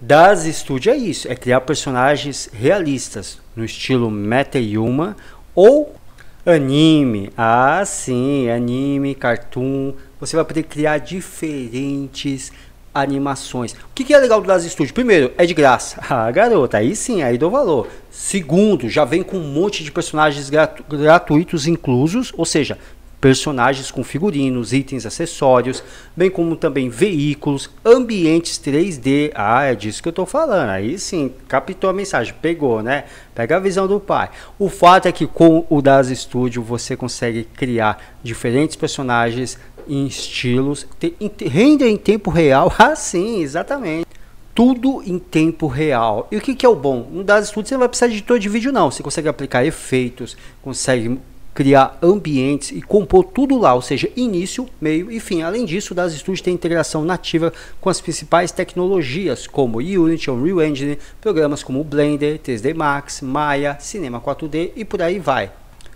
das Studio é isso, é criar personagens realistas, no estilo Meta Yuma ou anime. Ah, sim, anime, cartoon. Você vai poder criar diferentes animações. O que, que é legal do Das Studio? Primeiro, é de graça. Ah, garota, aí sim, aí dou valor. Segundo, já vem com um monte de personagens gratu gratuitos inclusos, ou seja, personagens com figurinos, itens, acessórios, bem como também veículos, ambientes 3D. Ah, é disso que eu estou falando. Aí sim, captou a mensagem, pegou, né? Pega a visão do pai. O fato é que com o Das Studio você consegue criar diferentes personagens em estilos, renda em tempo real. Ah, sim, exatamente tudo em tempo real. E o que, que é o bom? No DAS Studio você não vai precisar de editor de vídeo não, você consegue aplicar efeitos, consegue criar ambientes e compor tudo lá, ou seja, início, meio e fim. Além disso, o DAS Studio tem integração nativa com as principais tecnologias como Unity, Unreal Engine, programas como Blender, 3D Max, Maya, Cinema 4D e por aí vai.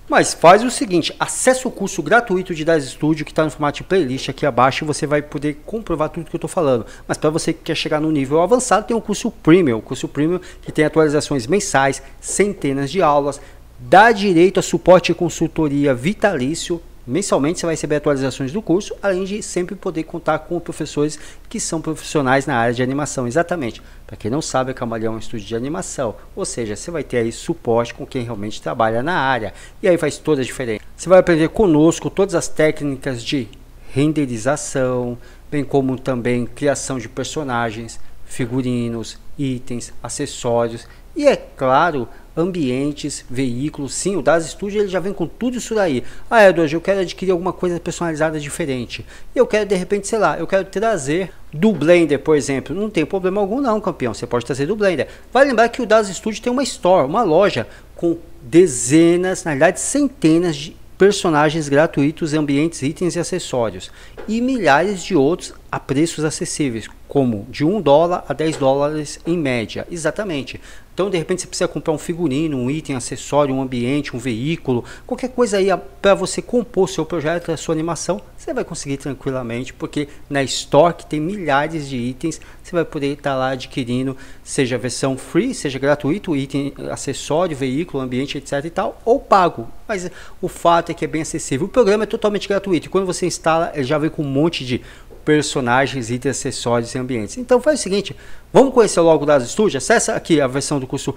Mas faz o seguinte, acessa o curso gratuito de DAS Studio que está no formato de playlist aqui abaixo e você vai poder comprovar tudo que eu estou falando. Mas para você que quer chegar no nível avançado, tem o curso Premium. O curso Premium que tem atualizações mensais, centenas de aulas, dá direito a suporte e consultoria vitalício. Mensalmente você vai receber atualizações do curso, além de sempre poder contar com professores que são profissionais na área de animação. Exatamente. Para quem não sabe, a Camaleão é um estúdio de animação, ou seja, você vai ter aí suporte com quem realmente trabalha na área. E aí faz toda a diferença. Você vai aprender conosco todas as técnicas de renderização, bem como também criação de personagens, figurinos, itens, acessórios e, é claro, ambientes, veículos. Sim, o Das Studio ele já vem com tudo isso daí. Ah, Edward, eu quero adquirir alguma coisa personalizada diferente. eu quero, de repente, sei lá, eu quero trazer do Blender, por exemplo. Não tem problema algum não, campeão. Você pode trazer do Blender. Vai lembrar que o Das Studio tem uma store, uma loja com dezenas, na verdade centenas de personagens gratuitos, ambientes, itens e acessórios e milhares de outros a preços acessíveis, como de 1 dólar a 10 dólares em média. Exatamente. Então, de repente, você precisa comprar um figurino, um item, acessório, um ambiente, um veículo, qualquer coisa aí para você compor seu projeto, a sua animação, você vai conseguir tranquilamente, porque na Stock tem milhares de itens, você vai poder estar tá lá adquirindo, seja versão free, seja gratuito, item, acessório, veículo, ambiente, etc e tal, ou pago. Mas o fato é que é bem acessível. O programa é totalmente gratuito e quando você instala, ele já vem com um monte de personagens, itens, acessórios e ambientes. Então faz o seguinte, vamos conhecer logo das Studio, acessa aqui a versão do curso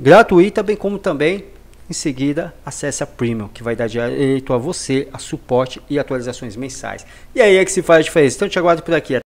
gratuita, bem como também em seguida, acesse a Premium, que vai dar direito a você a suporte e atualizações mensais. E aí é que se faz a diferença. Então, te aguardo por aqui.